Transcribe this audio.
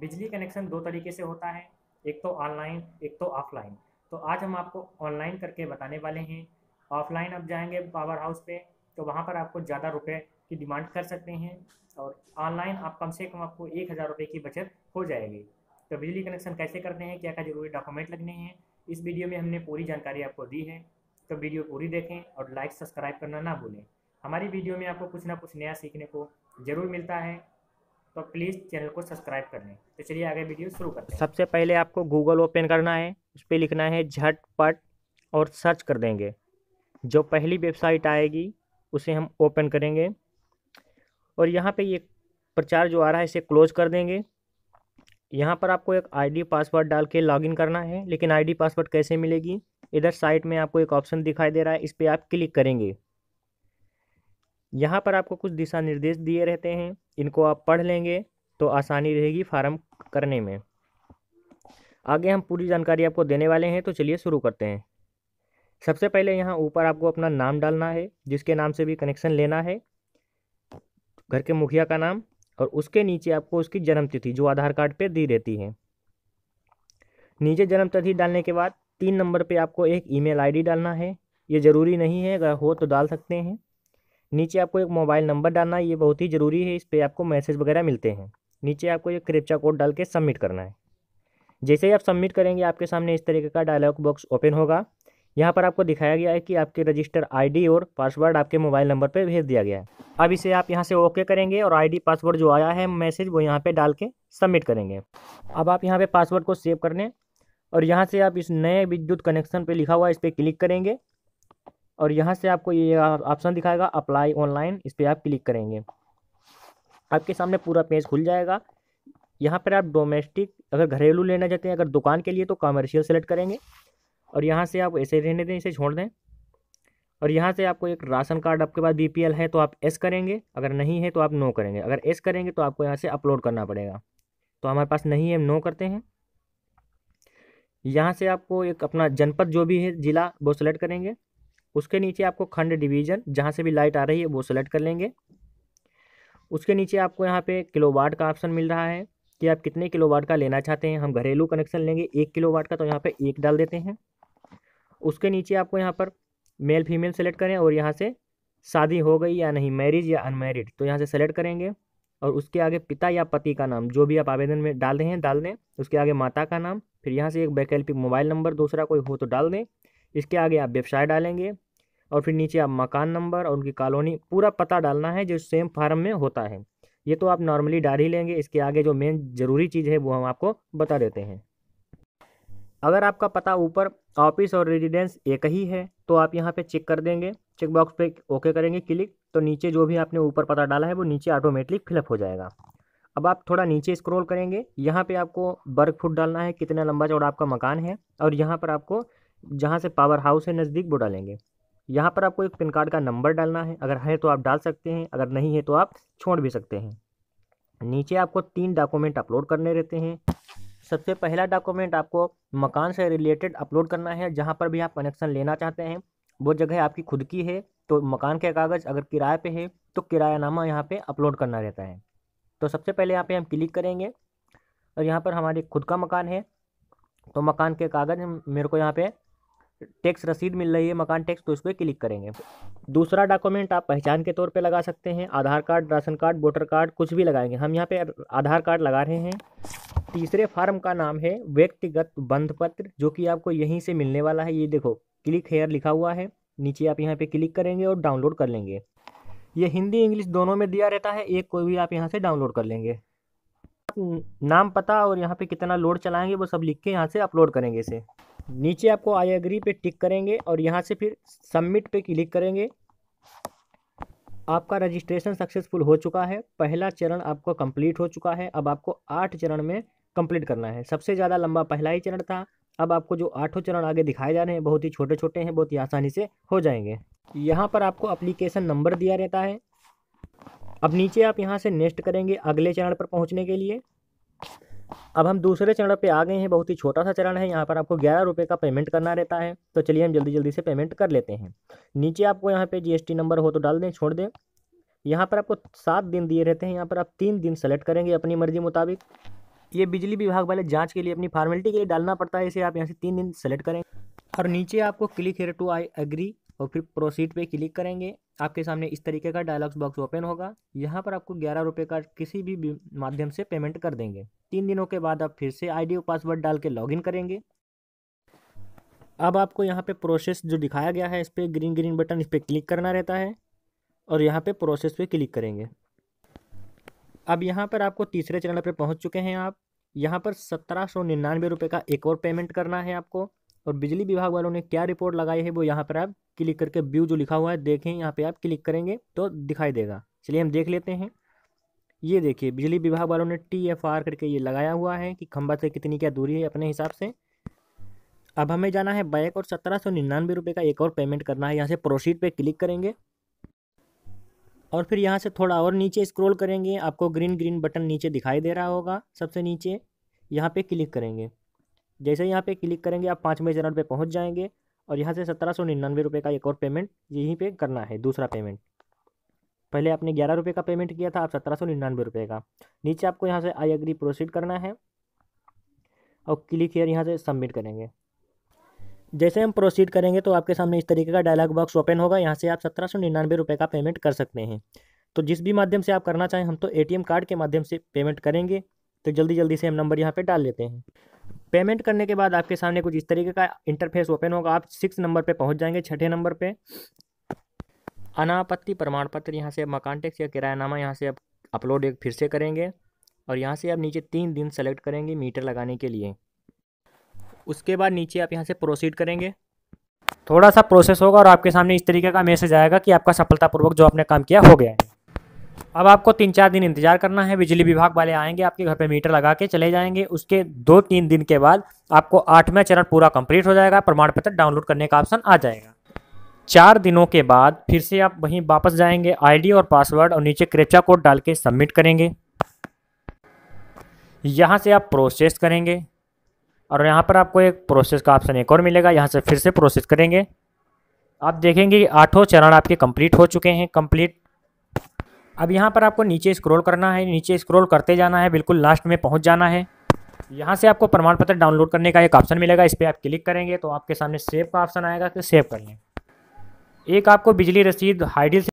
बिजली कनेक्शन दो तरीके से होता है एक तो ऑनलाइन एक तो ऑफलाइन तो आज हम आपको ऑनलाइन करके बताने वाले हैं ऑफलाइन आप जाएंगे पावर हाउस पे तो वहाँ पर आपको ज़्यादा रुपये की डिमांड कर सकते हैं और ऑनलाइन आप कम से कम आपको एक हज़ार रुपये की बचत हो जाएगी तो बिजली कनेक्शन कैसे करते हैं क्या क्या जरूरी डॉक्यूमेंट लगने हैं इस वीडियो में हमने पूरी जानकारी आपको दी है तो वीडियो पूरी देखें और लाइक सब्सक्राइब करना ना भूलें हमारी वीडियो में आपको कुछ ना कुछ नया सीखने को ज़रूर मिलता है तो प्लीज़ चैनल को सब्सक्राइब कर लें तो चलिए आगे वीडियो शुरू करते हैं सबसे पहले आपको गूगल ओपन करना है उस पर लिखना है झटपट और सर्च कर देंगे जो पहली वेबसाइट आएगी उसे हम ओपन करेंगे और यहाँ पे ये प्रचार जो आ रहा है इसे क्लोज कर देंगे यहाँ पर आपको एक आईडी पासवर्ड डाल के लॉगिन करना है लेकिन आईडी पासवर्ड कैसे मिलेगी इधर साइट में आपको एक ऑप्शन दिखाई दे रहा है इस पर आप क्लिक करेंगे यहाँ पर आपको कुछ दिशा निर्देश दिए रहते हैं इनको आप पढ़ लेंगे तो आसानी रहेगी फार्म करने में आगे हम पूरी जानकारी आपको देने वाले हैं तो चलिए शुरू करते हैं सबसे पहले यहाँ ऊपर आपको अपना नाम डालना है जिसके नाम से भी कनेक्शन लेना है घर के मुखिया का नाम और उसके नीचे आपको उसकी जन्म तिथि जो आधार कार्ड पे दी रहती है नीचे जन्म तिथि डालने के बाद तीन नंबर पे आपको एक ईमेल आईडी डालना है ये ज़रूरी नहीं है अगर हो तो डाल सकते हैं नीचे आपको एक मोबाइल नंबर डालना है ये बहुत ही ज़रूरी है इस पर आपको मैसेज वगैरह मिलते हैं नीचे आपको एक क्रिप्चा कोड डाल के सबमिट करना है जैसे ही आप सबमिट करेंगे आपके सामने इस तरीके का डायलॉग बॉक्स ओपन होगा यहाँ पर आपको दिखाया गया है कि आपके रजिस्टर आईडी और पासवर्ड आपके मोबाइल नंबर पर भेज दिया गया है अब इसे आप यहाँ से ओके करेंगे और आईडी पासवर्ड जो आया है मैसेज वो यहाँ पर डाल के सबमिट करेंगे अब आप यहाँ पर पासवर्ड को सेव कर लें और यहाँ से आप इस नए विद्युत कनेक्शन पर लिखा हुआ इस पर क्लिक करेंगे और यहाँ से आपको ये ऑप्शन दिखाएगा अप्लाई ऑनलाइन इस पर आप क्लिक करेंगे आपके सामने पूरा पेज खुल जाएगा यहाँ पर आप डोमेस्टिक अगर घरेलू लेना चाहते हैं अगर दुकान के लिए तो कमर्शियल सेलेक्ट करेंगे और यहाँ से आप ऐसे रहने दें इसे छोड़ दें और यहाँ से आपको एक राशन कार्ड आपके पास बी है तो आप एस करेंगे अगर नहीं है तो आप नो करेंगे अगर एस करेंगे तो आपको यहाँ से अपलोड करना पड़ेगा तो हमारे पास नहीं है हम नो करते हैं यहाँ से आपको एक अपना जनपद जो भी है ज़िला वो सेलेक्ट करेंगे उसके नीचे आपको खंड डिवीजन जहाँ से भी लाइट आ रही है वो सेलेक्ट कर लेंगे उसके नीचे आपको यहाँ पे किलोवाट का ऑप्शन मिल रहा है कि आप कितने किलोवाट का लेना चाहते हैं हम घरेलू कनेक्शन लेंगे एक किलोवाट का तो यहाँ पे एक डाल देते हैं उसके नीचे आपको यहाँ पर मेल फीमेल सेलेक्ट करें और यहाँ से शादी हो गई या नहीं मैरिज या अनमेरिड तो यहाँ से सेलेक्ट करेंगे और उसके आगे पिता या पति का नाम जो भी आप आवेदन में डाल रहे हैं डाल दें उसके आगे माता का नाम फिर यहाँ से एक वैकल्पिक मोबाइल नंबर दूसरा कोई हो तो डाल दें इसके आगे आप व्यवसाय डालेंगे और फिर नीचे आप मकान नंबर और उनकी कॉलोनी पूरा पता डालना है जो सेम फार्म में होता है ये तो आप नॉर्मली डाल ही लेंगे इसके आगे जो मेन ज़रूरी चीज़ है वो हम आपको बता देते हैं अगर आपका पता ऊपर ऑफिस और रेजिडेंस एक ही है तो आप यहाँ पे चेक कर देंगे चेक बॉक्स पे ओके करेंगे क्लिक तो नीचे जो भी आपने ऊपर पता डाला है वो नीचे ऑटोमेटिक फिलअप हो जाएगा अब आप थोड़ा नीचे स्क्रॉल करेंगे यहाँ पे आपको बर्ग फुट डालना है कितना लंबा चौड़ा आपका मकान है और यहाँ पर आपको जहाँ से पावर हाउस है नज़दीक वो डालेंगे यहाँ पर आपको एक पिन कार्ड का नंबर डालना है अगर है तो आप डाल सकते हैं अगर नहीं है तो आप छोड़ भी सकते हैं नीचे आपको तीन डॉक्यूमेंट अपलोड करने रहते हैं सबसे पहला डॉक्यूमेंट आपको मकान से रिलेटेड अपलोड करना है जहाँ पर भी आप कनेक्शन लेना चाहते हैं वो जगह आपकी खुद की है तो मकान के कागज़ अगर किराए पे है तो किराया नामा यहाँ पे अपलोड करना रहता है तो सबसे पहले यहाँ पे हम क्लिक करेंगे और यहाँ पर हमारे खुद का मकान है तो मकान के कागज़ मेरे को यहाँ पे टैक्स रसीद मिल रही है मकान टैक्स तो इस पर क्लिक करेंगे दूसरा डॉक्यूमेंट आप पहचान के तौर पे लगा सकते हैं Aadhaar card ration card voter card कुछ भी लगाएंगे हम यहाँ पे आधार कार्ड लगा रहे हैं तीसरे फार्म का नाम है व्यक्तिगत बंध पत्र जो कि आपको यहीं से मिलने वाला है ये देखो क्लिक हेयर लिखा हुआ है नीचे आप यहाँ पे क्लिक करेंगे और डाउनलोड कर लेंगे ये हिंदी इंग्लिश दोनों में दिया रहता है एक कोई भी आप यहाँ से डाउनलोड कर लेंगे नाम पता और यहाँ पे कितना लोड चलाएंगे वो सब लिख के यहाँ से अपलोड करेंगे इसे नीचे आपको आई एग्री पे टिक करेंगे और यहाँ से फिर सबमिट पे क्लिक करेंगे आपका रजिस्ट्रेशन सक्सेसफुल हो चुका है पहला चरण आपका कंप्लीट हो चुका है अब आपको आठ चरण में कंप्लीट करना है सबसे ज़्यादा लंबा पहला ही चरण था अब आपको जो आठों चरण आगे दिखाए जा रहे हैं बहुत ही छोटे छोटे हैं बहुत ही आसानी से हो जाएंगे यहाँ पर आपको अप्लीकेशन नंबर दिया रहता है अब नीचे आप यहाँ से नेक्स्ट करेंगे अगले चरण पर पहुँचने के लिए अब हम दूसरे चरण पे आ गए हैं बहुत ही छोटा सा चरण है यहाँ पर आपको ग्यारह रुपये का पेमेंट करना रहता है तो चलिए हम जल्दी जल्दी से पेमेंट कर लेते हैं नीचे आपको यहाँ पे जीएसटी नंबर हो तो डाल दें छोड़ दें यहाँ पर आपको सात दिन दिए रहते हैं यहाँ पर आप तीन दिन सेलेक्ट करेंगे अपनी मर्जी मुताबिक ये बिजली विभाग वाले जाँच के लिए अपनी फॉर्मेलिटी के लिए डालना पड़ता है इसे आप यहाँ से तीन दिन सेलेक्ट करें और नीचे आपको click here to I agree और फिर प्रोसीड पे क्लिक करेंगे आपके सामने इस तरीके का डायलॉग्स बॉक्स ओपन होगा यहाँ पर आपको ग्यारह रुपये का किसी भी माध्यम से पेमेंट कर देंगे तीन दिनों के बाद आप फिर से आईडी और पासवर्ड डाल के लॉगिन करेंगे अब आपको यहाँ पे प्रोसेस जो दिखाया गया है इस पर ग्रीन ग्रीन बटन इस पर क्लिक करना रहता है और यहाँ पे प्रोसेस पे क्लिक करेंगे अब यहाँ पर आपको तीसरे चैनल पर पहुँच चुके हैं आप यहाँ पर सत्रह सौ निन्यानवे रुपये का एक और पेमेंट करना है आपको और बिजली विभाग वालों ने क्या रिपोर्ट लगाई है वो यहाँ पर आप क्लिक करके व्यू जो लिखा हुआ है देखें यहाँ पे आप क्लिक करेंगे तो दिखाई देगा चलिए हम देख लेते हैं ये देखिए बिजली विभाग वालों ने टी एफ आर करके ये लगाया हुआ है कि खंबा से कितनी क्या दूरी है अपने हिसाब से अब हमें जाना है बैक और सत्रह सौ निन्यानवे रुपये का एक और पेमेंट करना है यहाँ से प्रोसीड पे क्लिक करेंगे और फिर यहाँ से थोड़ा और नीचे स्क्रॉल करेंगे आपको ग्रीन ग्रीन बटन नीचे दिखाई दे रहा होगा सबसे नीचे यहाँ पे क्लिक करेंगे जैसे यहाँ पे क्लिक करेंगे आप पाँचवें चरण पे पहुँच जाएंगे और यहाँ से सत्रह सौ निन्यानवे रुपये का एक और पेमेंट यहीं पे करना है दूसरा पेमेंट पहले आपने ग्यारह रुपये का पेमेंट किया था आप सत्रह सौ निन्यानवे रुपये का नीचे आपको यहाँ से आई एग्री प्रोसीड करना है और क्लिक हेयर यहाँ से सबमिट करेंगे जैसे हम प्रोसीड करेंगे तो आपके सामने इस तरीके का डायलॉग बॉक्स ओपन होगा यहाँ से आप सत्रह सौ निन्यानवे रुपये का पेमेंट कर सकते हैं तो जिस भी माध्यम से आप करना चाहें हम तो एटीएम कार्ड के माध्यम से पेमेंट करेंगे तो जल्दी जल्दी से हम नंबर यहाँ पर डाल लेते हैं पेमेंट करने के बाद आपके सामने कुछ इस तरीके का इंटरफेस ओपन होगा आप सिक्स नंबर पे पहुंच जाएंगे छठे नंबर पे अनापत्ति प्रमाण पत्र यहाँ से मकान टैक्स या किराया नामा यहाँ से आप अपलोड एक फिर से करेंगे और यहाँ से आप नीचे तीन दिन सेलेक्ट करेंगे मीटर लगाने के लिए उसके बाद नीचे आप यहाँ से प्रोसीड करेंगे थोड़ा सा प्रोसेस होगा और आपके सामने इस तरीके का मैसेज आएगा कि आपका सफलतापूर्वक जो आपने काम किया हो गया है अब आपको तीन चार दिन इंतजार करना है बिजली विभाग वाले आएंगे आपके घर पे मीटर लगा के चले जाएंगे उसके दो तीन दिन के बाद आपको आठवें चरण पूरा कंप्लीट हो जाएगा प्रमाण पत्र डाउनलोड करने का ऑप्शन आ जाएगा चार दिनों के बाद फिर से आप वहीं वापस जाएंगे आईडी और पासवर्ड और नीचे क्रेचा कोड डाल के सबमिट करेंगे यहाँ से आप प्रोसेस करेंगे और यहाँ पर आपको एक प्रोसेस का ऑप्शन एक और मिलेगा यहाँ से फिर से प्रोसेस करेंगे आप देखेंगे कि आठों चरण आपके कंप्लीट हो चुके हैं कंप्लीट अब यहाँ पर आपको नीचे स्क्रॉल करना है नीचे स्क्रॉल करते जाना है बिल्कुल लास्ट में पहुँच जाना है यहाँ से आपको प्रमाण पत्र डाउनलोड करने का एक ऑप्शन मिलेगा इस पर आप क्लिक करेंगे तो आपके सामने सेव का ऑप्शन आएगा तो सेव कर लें एक आपको बिजली रसीद हाइडिल